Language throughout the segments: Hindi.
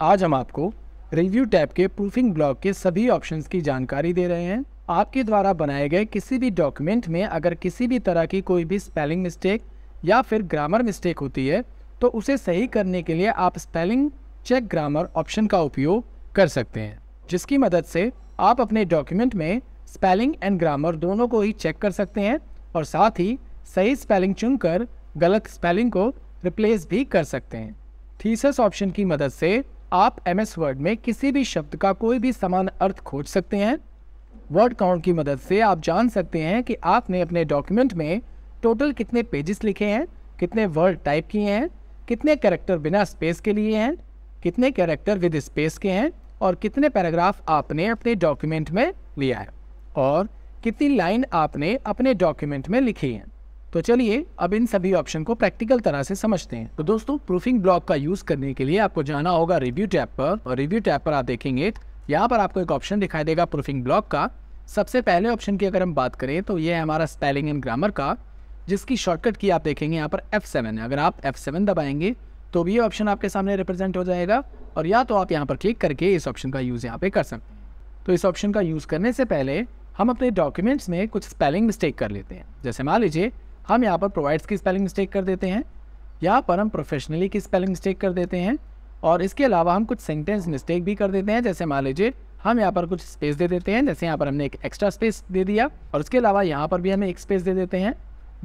आज हम आपको रिव्यू टैब के प्रूफिंग ब्लॉक के सभी ऑप्शंस की जानकारी दे रहे हैं आपके द्वारा बनाए गए किसी भी डॉक्यूमेंट में अगर किसी भी तरह की कोई भी स्पेलिंग मिस्टेक या फिर ग्रामर मिस्टेक होती है तो उसे सही करने के लिए आप स्पेलिंग चेक ग्रामर ऑप्शन का उपयोग कर सकते हैं जिसकी मदद से आप अपने डॉक्यूमेंट में स्पेलिंग एंड ग्रामर दोनों को ही चेक कर सकते हैं और साथ ही सही स्पेलिंग चुनकर गलत स्पेलिंग को रिप्लेस भी कर सकते हैं थीसस ऑप्शन की मदद से आप एम एस वर्ड में किसी भी शब्द का कोई भी समान अर्थ खोज सकते हैं वर्ड काउंट की मदद से आप जान सकते हैं कि आपने अपने डॉक्यूमेंट में टोटल कितने पेजेस लिखे हैं कितने वर्ड टाइप किए हैं कितने कैरेक्टर बिना स्पेस के लिए हैं कितने कैरेक्टर विद स्पेस के हैं और कितने पैराग्राफ आपने अपने डॉक्यूमेंट में लिया है और कितनी लाइन आपने अपने डॉक्यूमेंट में लिखी है तो चलिए अब इन सभी ऑप्शन को प्रैक्टिकल तरह से समझते हैं तो दोस्तों प्रूफिंग ब्लॉक का यूज करने के लिए आपको जाना होगा रिव्यू टैप पर और रिव्यू टैप पर आप देखेंगे यहाँ पर आपको एक ऑप्शन दिखाई देगा प्रूफिंग ब्लॉक का सबसे पहले ऑप्शन की अगर हम बात करें तो ये है हमारा स्पेलिंग एंड ग्रामर का जिसकी शॉर्टकट की आप देखेंगे यहाँ पर F7 है अगर आप F7 दबाएंगे तो भी ये ऑप्शन आपके सामने रिप्रेजेंट हो जाएगा और या तो आप यहाँ पर क्लिक करके इस ऑप्शन का यूज़ यहाँ पे कर सकते हैं तो इस ऑप्शन का यूज़ करने से पहले हम अपने डॉक्यूमेंट्स में कुछ स्पेलिंग मिस्टेक कर लेते हैं जैसे मान लीजिए हम यहाँ पर प्रोवाइड्स की स्पेलिंग मिस्टेक कर देते हैं यहाँ पर हम प्रोफेशनली की स्पेलिंग मिस्टेक कर देते हैं और इसके अलावा हम कुछ सेंटेंस मिस्टेक भी कर देते हैं जैसे मान लीजिए हम यहाँ पर कुछ स्पेस दे देते हैं जैसे यहाँ पर हमने एक एक्स्ट्रा स्पेस दे दिया और उसके अलावा यहाँ पर भी हमें एक स्पेस दे देते हैं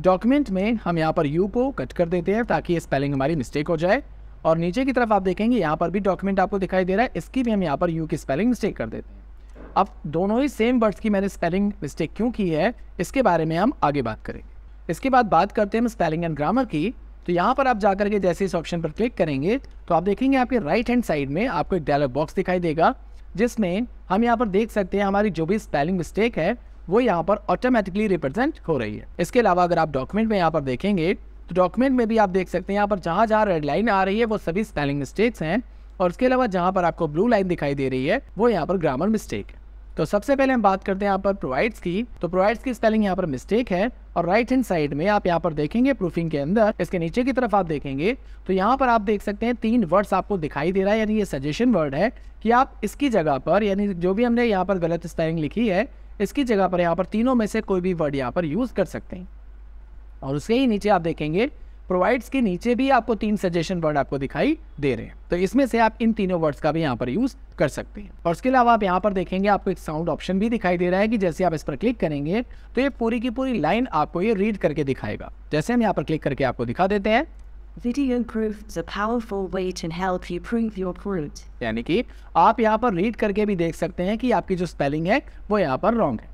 डॉक्यूमेंट में हम यहाँ पर यू को कट कर देते हैं ताकि ये स्पेलिंग हमारी मिस्टेक हो जाए और नीचे की तरफ आप देखेंगे यहाँ पर भी डॉक्यूमेंट आपको दिखाई दे रहा है इसकी भी हम यहाँ पर यू की स्पेलिंग मिस्टेक कर देते हैं अब दोनों ही सेम वर्ड्स की मैंने स्पेलिंग मिस्टेक क्यों की है इसके बारे में हम आगे बात करेंगे इसके बाद बात करते हैं हम स्पेलिंग एंड ग्रामर की तो यहाँ पर आप जाकर के जैसे इस ऑप्शन पर क्लिक करेंगे तो आप देखेंगे आपके राइट हैंड साइड में आपको एक डायलॉग बॉक्स दिखाई देगा जिसमें हम यहाँ पर देख सकते हैं हमारी जो भी स्पेलिंग मिस्टेक है वो यहाँ पर ऑटोमेटिकली रिप्रेजेंट हो रही है इसके अलावा अगर आप डॉक्यूमेंट में यहाँ पर देखेंगे तो डॉक्यूमेंट में भी आप देख सकते हैं यहाँ पर जहाँ जहाँ रेड लाइन आ रही है वो सभी स्पेलिंग मिस्टेक्स हैं और इसके अलावा जहाँ पर आपको ब्लू लाइन दिखाई दे रही है वो यहाँ पर ग्रामर मिस्टेक है तो सबसे पहले हम बात करते हैं यहाँ पर प्रोवाइड्स की तो प्रोवाइड्स की स्पेलिंग यहाँ पर मिस्टेक है और राइट हैंड साइड में आप यहाँ पर देखेंगे प्रूफिंग के अंदर इसके नीचे की तरफ आप देखेंगे तो यहाँ पर आप देख सकते हैं तीन वर्ड्स आपको दिखाई दे रहा है यानी ये सजेशन वर्ड है कि आप इसकी जगह पर यानी जो भी हमने यहाँ पर गलत स्पेलिंग लिखी है इसकी जगह पर यहाँ पर तीनों में से कोई भी वर्ड यहाँ पर यूज़ कर सकते हैं और उसके ही नीचे आप देखेंगे प्रोवाइड्स के नीचे भी आपको तीन सजेशन वर्ड आपको दिखाई दे रहे हैं तो इसमें से आप इन तीनों वर्ड्स का भी यहाँ पर यूज कर सकते हैं और उसके अलावा आप यहाँ पर देखेंगे आपको एक साउंड ऑप्शन भी दिखाई दे रहा है कि जैसे आप इस पर क्लिक करेंगे तो ये पूरी की पूरी लाइन आपको ये रीड करके दिखाएगा जैसे हम यहाँ पर क्लिक करके आपको दिखा देते हैं Video proof is a powerful way to help you prove your point. यानी कि आप यहाँ पर रीड करके भी देख सकते हैं कि आपकी जो स्पेलिंग है वो यहाँ पर रॉन्ग है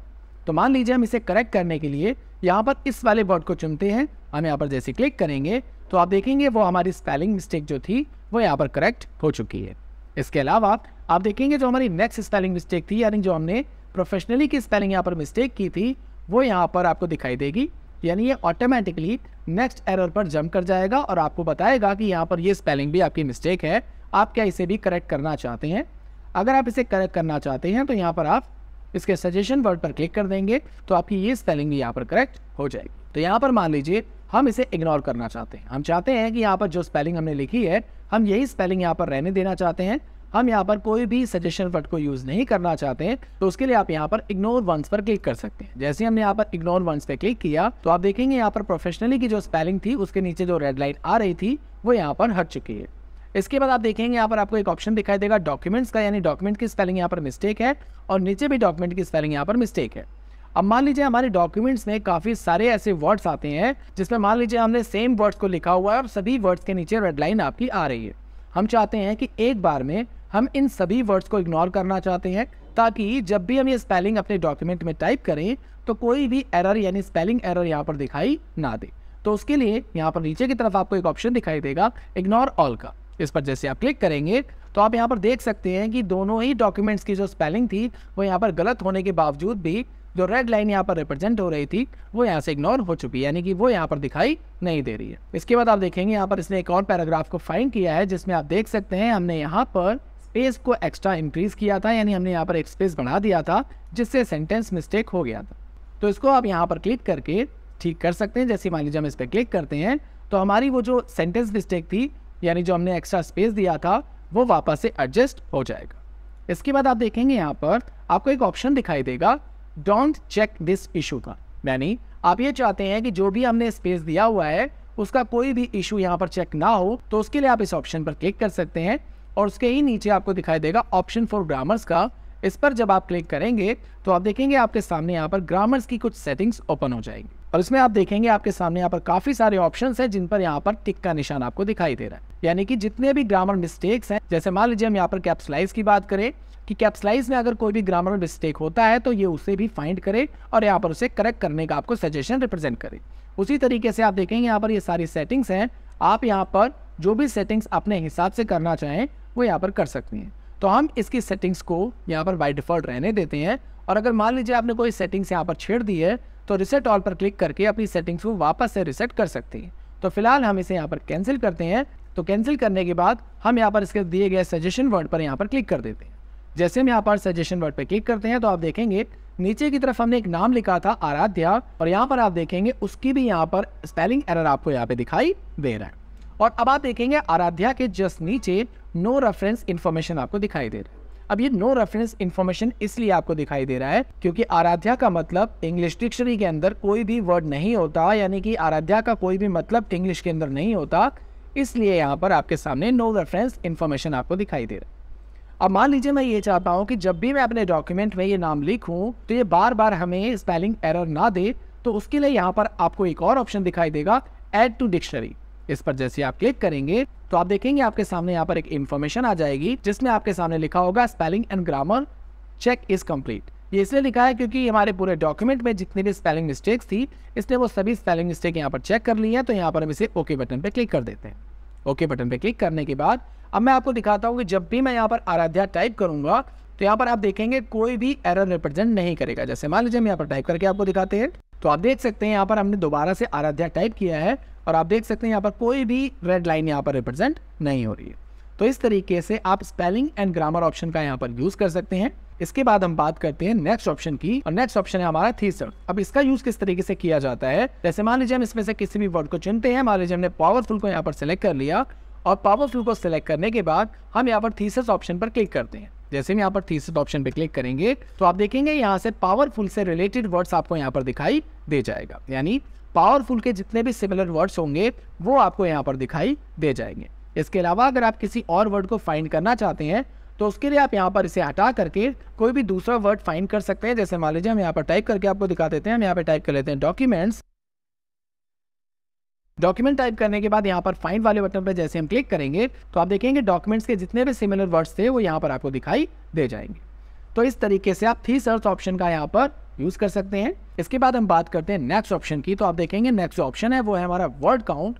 तो मान लीजिए हम इसे करेक्ट करने के लिए यहाँ पर इस वाले वर्ड को चुनते हैं हम यहाँ पर जैसे क्लिक करेंगे तो आप देखेंगे वो हमारी स्पेलिंग मिस्टेक जो थी वो यहाँ पर करेक्ट हो चुकी है इसके अलावा आप देखेंगे जो हमारी नेक्स्ट स्पेलिंग मिस्टेक थी यानी जो हमने प्रोफेशनली की स्पेलिंग यहाँ पर मिस्टेक की थी वो यहाँ पर आपको दिखाई देगी यानी ये ऑटोमेटिकली नेक्स्ट एरर पर जम कर जाएगा और आपको बताएगा कि यहाँ पर ये स्पेलिंग भी आपकी मिस्टेक है आप क्या इसे भी करेक्ट करना चाहते हैं अगर आप इसे करेक्ट करना चाहते हैं तो यहाँ पर आप इसके सजेशन वर्ड पर क्लिक कर देंगे तो आपकी ये स्पेलिंग भी यहाँ पर करेक्ट हो जाएगी तो यहाँ पर मान लीजिए हम इसे इग्नोर करना चाहते हैं हम चाहते हैं कि यहाँ पर जो स्पेलिंग हमने लिखी है हम यही स्पेलिंग यहाँ पर रहने देना चाहते हैं हम यहाँ पर कोई भी सजेशन वर्ड को यूज़ नहीं करना चाहते हैं तो उसके लिए आप यहाँ पर इग्नोर वंस पर क्लिक कर सकते हैं जैसे हमने यहाँ पर इग्नोर वंस पर क्लिक किया तो आप देखेंगे यहाँ पर प्रोफेशनली की जो स्पेलिंग थी उसके नीचे जो रेड लाइन आ रही थी वो यहाँ पर हट चुकी है इसके बाद आप देखेंगे यहाँ पर आपको एक ऑप्शन दिखाई देगा डॉक्यूमेंट्स का यानी डॉक्यूमेंट की स्पेलिंग यहाँ पर मिस्टेक है और नीचे भी डॉक्यूमेंट की स्पेलिंग यहाँ पर मिस्टेक है अब मान लीजिए हमारे डॉक्यूमेंट्स में काफ़ी सारे ऐसे वर्ड्स आते हैं जिसमें मान लीजिए हमने सेम वर्ड्स को लिखा हुआ है और सभी वर्ड्स के नीचे रेड लाइन आपकी आ रही है हम चाहते हैं कि एक बार में हम इन सभी वर्ड्स को इग्नोर करना चाहते हैं ताकि जब भी हम ये स्पेलिंग अपने डॉक्यूमेंट में टाइप करें तो कोई भी एरर यानी स्पेलिंग एरर यहाँ पर दिखाई ना दे तो उसके लिए यहाँ पर नीचे की तरफ आपको एक ऑप्शन दिखाई देगा इग्नोर ऑल का इस पर जैसे आप क्लिक करेंगे तो आप यहाँ पर देख सकते हैं कि दोनों ही डॉक्यूमेंट्स की जो स्पेलिंग थी वो यहाँ पर गलत होने के बावजूद भी जो रेड लाइन यहाँ पर रिप्रेजेंट हो रही थी वो यहाँ से इग्नोर हो चुकी है यानी कि वो यहाँ पर दिखाई नहीं दे रही है इसके बाद आप देखेंगे यहाँ पर इसने एक और पैराग्राफ को फाइंड किया है जिसमें आप देख सकते हैं हमने यहाँ पर स्पेस को एक्स्ट्रा इंक्रीज किया था यानी हमने यहाँ पर एक स्पेस बढ़ा दिया था जिससे सेंटेंस मिस्टेक हो गया था तो इसको आप यहाँ पर क्लिक करके ठीक कर सकते हैं जैसे मान लीजिए हम इस पर क्लिक करते हैं तो हमारी वो जो सेंटेंस मिस्टेक थी यानी जो हमने एक्स्ट्रा स्पेस दिया था वो वापस से एडजस्ट हो जाएगा इसके बाद आप देखेंगे यहाँ पर आपको एक ऑप्शन दिखाई देगा डोंट चेक दिस इशू का यानी आप ये चाहते हैं कि जो भी हमने स्पेस दिया हुआ है उसका कोई भी इशू यहाँ पर चेक ना हो तो उसके लिए आप इस ऑप्शन पर क्लिक कर सकते हैं और उसके ही नीचे आपको दिखाई देगा ऑप्शन फॉर ग्रामर्स का इस पर जब आप क्लिक करेंगे तो आप देखेंगे आपके सामने यहाँ पर ग्रामर्स की कुछ सेटिंग्स ओपन हो जाएंगी और इसमें आप देखेंगे आपके सामने यहाँ पर काफ़ी सारे ऑप्शन हैं जिन पर यहाँ पर टिक का निशान आपको दिखाई दे रहा है यानी कि जितने भी ग्रामर मिस्टेक्स हैं जैसे मान लीजिए हम यहाँ पर कैप्सलाइज की बात करें कि कैप्सलाइज में अगर कोई भी ग्रामर मिस्टेक होता है तो ये उसे भी फाइंड करे और यहाँ पर उसे करेक्ट करने का आपको सजेशन रिप्रेजेंट करे उसी तरीके से आप देखेंगे यहाँ पर ये सारी सेटिंग्स हैं आप यहाँ पर जो भी सेटिंग्स अपने हिसाब से करना चाहें वो यहाँ पर कर सकती हैं तो हम इसकी सेटिंग्स को यहाँ पर बाई डिफ़ॉल्ट रहने देते हैं और अगर मान लीजिए आपने कोई सेटिंग्स यहाँ पर छेड़ दी है तो रिसेट ऑल पर क्लिक करके अपनी सेटिंग्स को वापस से रिसेट कर सकते हैं तो फिलहाल हम इसे यहाँ पर कैंसिल करते हैं तो कैंसिल करने के बाद हम यहाँ पर इसके दिए गए सजेशन वर्ड पर यहाँ पर क्लिक कर देते हैं जैसे हम यहाँ पर सजेशन वर्ड पर क्लिक करते हैं तो आप देखेंगे नीचे की तरफ हमने एक नाम लिखा था आराध्या और यहाँ पर आप देखेंगे उसकी भी यहाँ पर स्पेलिंग एरर आपको यहाँ पे दिखाई दे रहा है और अब आप देखेंगे आराध्या के जस्ट नीचे नो रेफरेंस इन्फॉर्मेशन आपको दिखाई दे रहा है अब ये नो रेफरेंस इन्फॉर्मेशन इसलिए आपको दिखाई दे रहा है क्योंकि आराध्या का मतलब इंग्लिश डिक्शनरी के अंदर कोई भी वर्ड नहीं होता यानी कि आराध्या का कोई भी मतलब इंग्लिश के अंदर नहीं होता इसलिए यहाँ पर आपके सामने नो रेफरेंस इन्फॉर्मेशन आपको दिखाई दे रहा है अब मान लीजिए मैं ये चाहता हूँ कि जब भी मैं अपने डॉक्यूमेंट में ये नाम लिखूँ तो ये बार बार हमें स्पेलिंग एरर ना दे तो उसके लिए यहाँ पर आपको एक और ऑप्शन दिखाई देगा एड टू डिक्शनरी इस पर जैसे आप क्लिक करेंगे तो आप देखेंगे आपके सामने यहाँ पर एक इन्फॉर्मेशन आ जाएगी जिसमें आपके सामने लिखा होगा spelling and grammar check is complete ये इसलिए लिखा है क्योंकि हमारे पूरे डॉक्यूमेंट में जितनी भी स्पेलिंग मिस्टेक्स थी इसने वो सभी स्पेलिंग मिस्टेक यहाँ पर चेक कर ली है तो यहाँ पर हम इसे ओके बटन पर क्लिक कर देते हैं ओके बटन पर क्लिक करने के बाद अब मैं आपको दिखाता हूँ कि जब भी मैं यहाँ पर आराध्या टाइप करूँगा तो यहाँ पर आप देखेंगे कोई भी एरर रिप्रेजेंट नहीं करेगा जैसे मान लीजिए हम यहाँ पर टाइप करके आपको दिखाते हैं तो आप देख सकते हैं यहाँ पर हमने दोबारा से आराध्या टाइप किया है और आप देख सकते हैं यहाँ पर कोई भी रेड लाइन यहाँ पर रिप्रेजेंट नहीं हो रही है तो इस तरीके से आप स्पेलिंग एंड ग्रामर ऑप्शन का यहाँ पर यूज़ कर सकते हैं इसके बाद हम बात करते हैं नेक्स्ट ऑप्शन की और नेक्स्ट ऑप्शन है हमारा थीसर अब इसका यूज किस तरीके से किया जाता है जैसे मान लीजिए हम इसमें से किसी भी वर्ड को चुनते हैं मान लीजिए हमने पावरफुल को यहाँ पर सिलेक्ट कर लिया और पावरफुल को सिलेक्ट करने के बाद हम यहाँ पर थीसस ऑप्शन पर क्लिक करते हैं जैसे हम यहाँ पर थीसस ऑप्शन पर क्लिक करेंगे तो आप देखेंगे यहाँ से पावरफुल से रिलेटेड वर्ड्स आपको यहाँ पर दिखाई दे जाएगा यानी पावरफुल के जितने भी सिमिलर वर्ड्स होंगे वो आपको यहाँ पर दिखाई दे जाएंगे इसके अलावा अगर आप किसी और वर्ड को फाइंड करना चाहते हैं तो उसके लिए आप यहाँ पर इसे हटा करके कोई भी दूसरा वर्ड फाइंड कर सकते हैं जैसे मान लीजिए हम यहाँ पर टाइप करके आपको दिखा देते हैं हम यहाँ पर टाइप कर लेते हैं डॉक्यूमेंट्स डॉक्यूमेंट टाइप करने के बाद यहाँ पर फाइंड वाले बटन पर जैसे हम क्लिक करेंगे तो आप देखेंगे डॉक्यूमेंट्स के जितने भी सिमिलर वर्ड्स थे वो यहाँ पर आपको दिखाई दे जाएंगे तो इस तरीके से आप थ्री सर्च ऑप्शन का यहाँ पर यूज़ कर सकते हैं इसके बाद हम बात करते हैं नेक्स्ट ऑप्शन की तो आप देखेंगे नेक्स्ट ऑप्शन है वो है हमारा वर्ड काउंट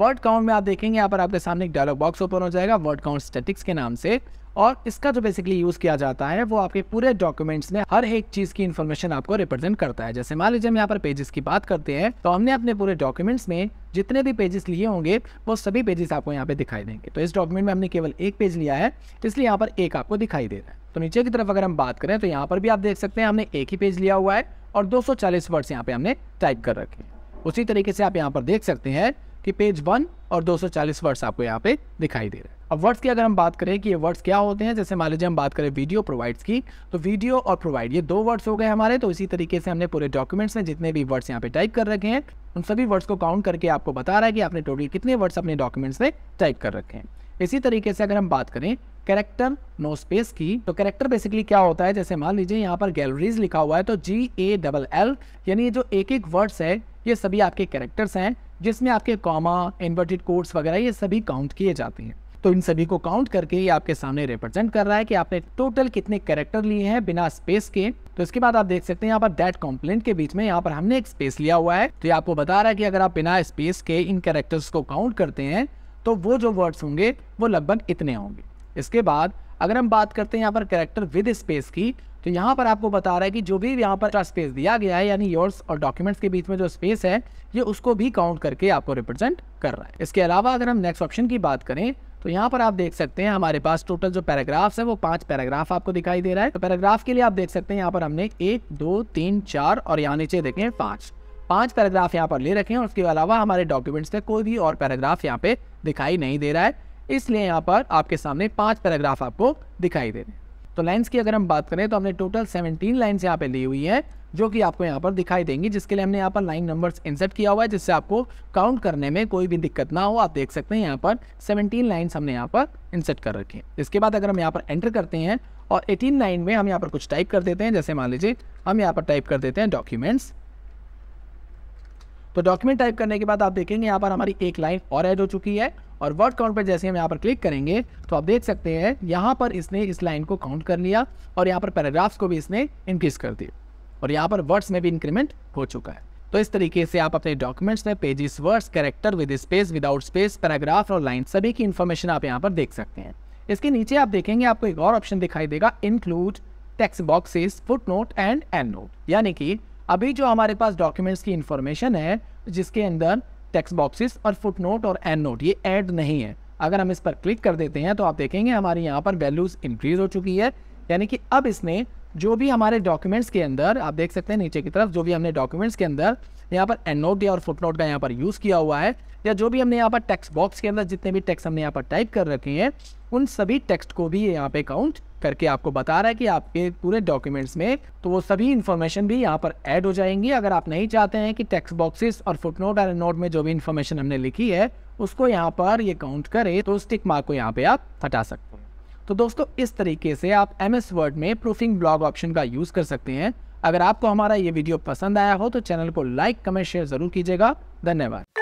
वर्ड काउंट में आप देखेंगे यहाँ पर आपके सामने एक डायलॉग बॉक्स ओपन हो जाएगा वर्ड काउंट स्टेटिक्स के नाम से और इसका जो बेसिकली यूज़ किया जाता है वो आपके पूरे डॉक्यूमेंट्स में हर एक चीज़ की इन्फॉर्मेशन आपको रिप्रेजेंट करता है जैसे मान लीजिए हम यहाँ पर पेजेस की बात करते हैं तो हमने अपने पूरे डॉक्यूमेंट्स में जितने भी पेजेस लिए होंगे वो सभी पेजेस आपको यहाँ पे दिखाई देंगे तो इस डॉक्यूमेंट में हमने केवल एक पेज लिया है तो इसलिए यहाँ पर एक आपको दिखाई दे रहा है तो नीचे की तरफ अगर हम बात करें तो यहाँ पर भी आप देख सकते हैं हमने एक ही पेज लिया हुआ है और दो वर्ड्स यहाँ पे हमने टाइप कर रखे हैं उसी तरीके से आप यहाँ पर देख सकते हैं कि पेज वन और 240 वर्ड्स आपको यहाँ पे दिखाई दे रहे हैं अब वर्ड्स की अगर हम बात करें कि ये वर्ड्स क्या होते हैं जैसे मान लीजिए हम बात करें वीडियो प्रोवाइड्स की तो वीडियो और प्रोवाइड ये दो वर्ड्स हो गए हमारे तो इसी तरीके से हमने पूरे डॉक्यूमेंट्स में जितने भी वर्ड्स यहाँ पे टाइप कर रखे हैं उन सभी वर्ड्स को काउंट करके आपको बता रहा है कि आपने टोटल कितने वर्ड्स अपने डॉक्यूमेंट्स में टाइप कर रखे हैं इसी तरीके से अगर हम बात करें करेक्टर नो स्पेस की तो कैरेक्टर बेसिकली क्या होता है जैसे मान लीजिए यहाँ पर गैलरीज लिखा हुआ है तो जी ए डबल एल यानी जो एक एक वर्ड्स है ये सभी आपके कैरेक्टर्स हैं जिसमें आपके कॉमा इन्वर्टेड कोर्स वगैरह ये सभी काउंट किए जाते हैं तो इन सभी को काउंट करके ये आपके सामने रिप्रेजेंट कर रहा है कि आपने टोटल कितने कैरेक्टर लिए हैं बिना स्पेस के तो इसके बाद आप देख सकते हैं यहाँ पर दैट कॉम्प्लेंट के बीच में यहाँ पर हमने एक स्पेस लिया हुआ है तो ये आपको बता रहा है कि अगर आप बिना स्पेस के इन कैरेक्टर्स को काउंट करते हैं तो वो जो वर्ड्स होंगे वो लगभग इतने होंगे इसके बाद अगर हम बात करते हैं यहाँ पर कैरेक्टर विद स्पेस की तो यहाँ पर आपको बता रहा है कि जो भी यहाँ पर स्पेस दिया गया है यानी योर्स और डॉक्यूमेंट्स के बीच में जो स्पेस है ये उसको भी काउंट करके आपको रिप्रेजेंट कर रहा है इसके अलावा अगर हम नेक्स्ट ऑप्शन की बात करें तो यहाँ पर आप देख सकते हैं हमारे पास टोटल जो पैराग्राफ्स है वो पांच पैराग्राफ आपको दिखाई दे रहा है तो पैराग्राफ के लिए आप देख सकते हैं यहाँ पर हमने एक दो तीन चार और यहाँ नीचे देखें पाँच पांच पैराग्राफ यहाँ पर ले रखे हैं उसके अलावा हमारे डॉक्यूमेंट्स में कोई भी और पैराग्राफ यहाँ पे दिखाई नहीं दे रहा है इसलिए यहाँ पर आपके सामने पांच पैराग्राफ आपको दिखाई दे रहे हैं तो लाइन्स की अगर हम बात करें तो हमने टोटल सेवनटीन लाइन्स यहाँ पे ली हुई है जो कि आपको यहाँ पर दिखाई देंगी जिसके लिए हमने यहाँ पर लाइन नंबर्स इंसर्ट किया हुआ है जिससे आपको काउंट करने में कोई भी दिक्कत ना हो आप देख सकते हैं यहाँ पर 17 लाइन्स हमने यहाँ पर इंसर्ट कर रखी है इसके बाद अगर हम यहाँ पर एंटर करते हैं और 18 लाइन में हम यहाँ पर कुछ टाइप कर देते हैं जैसे मान लीजिए हम यहाँ पर टाइप कर देते हैं डॉक्यूमेंट्स तो डॉक्यूमेंट टाइप करने के बाद आप देखेंगे यहाँ पर हमारी एक लाइन और ऐड हो चुकी है और वर्ड काउंट पर जैसे हम यहाँ पर क्लिक करेंगे तो आप देख सकते हैं यहाँ पर इसने इस लाइन को काउंट कर लिया और यहाँ पर पैराग्राफ्स को भी इसने इंक्रीज कर दिया और यहाँ पर वर्ड्स में भी इंक्रीमेंट हो चुका है तो इस तरीके से आप अपने डॉक्यूमेंट्स में pages words character with space without space paragraph और लाइन सभी की इन्फॉर्मेशन आप यहाँ पर देख सकते हैं इसके नीचे आप देखेंगे आपको एक और ऑप्शन दिखाई देगा include text boxes footnote and endnote यानी कि अभी जो हमारे पास डॉक्यूमेंट्स की इन्फॉर्मेशन है जिसके अंदर टेक्स्ट बॉक्सेस और फुट नोट और एंड नोट ये ऐड नहीं है अगर हम इस पर क्लिक कर देते हैं तो आप देखेंगे हमारे यहाँ पर वैल्यूज़ इंक्रीज हो चुकी है यानी कि अब इसने जो भी हमारे डॉक्यूमेंट्स के अंदर आप देख सकते हैं नीचे की तरफ जो भी हमने डॉक्यूमेंट्स के अंदर यहाँ पर एंड नोट या और फुट नोट का यहाँ पर यूज़ किया हुआ है या जो भी हमने यहाँ पर टेक्स्ट बॉक्स के अंदर जितने भी टेक्स्ट हमने यहाँ पर टाइप कर रखे हैं उन सभी टेक्स्ट को भी यहाँ पे काउंट करके आपको बता रहा है कि आपके पूरे डॉक्यूमेंट्स में तो वो सभी इन्फॉर्मेशन भी यहाँ पर ऐड हो जाएंगी अगर आप नहीं चाहते हैं कि टेक्स्ट बॉक्सेस और फुटनोट और नोट में जो भी इन्फॉर्मेशन हमने लिखी है उसको यहाँ पर ये काउंट करे तो स्टिक मार्क को यहाँ पे आप हटा सकते हैं तो दोस्तों इस तरीके से आप एम एस वर्ड में प्रूफिंग ब्लॉग ऑप्शन का यूज़ कर सकते हैं अगर आपको हमारा ये वीडियो पसंद आया हो तो चैनल को लाइक कमेंट शेयर ज़रूर कीजिएगा धन्यवाद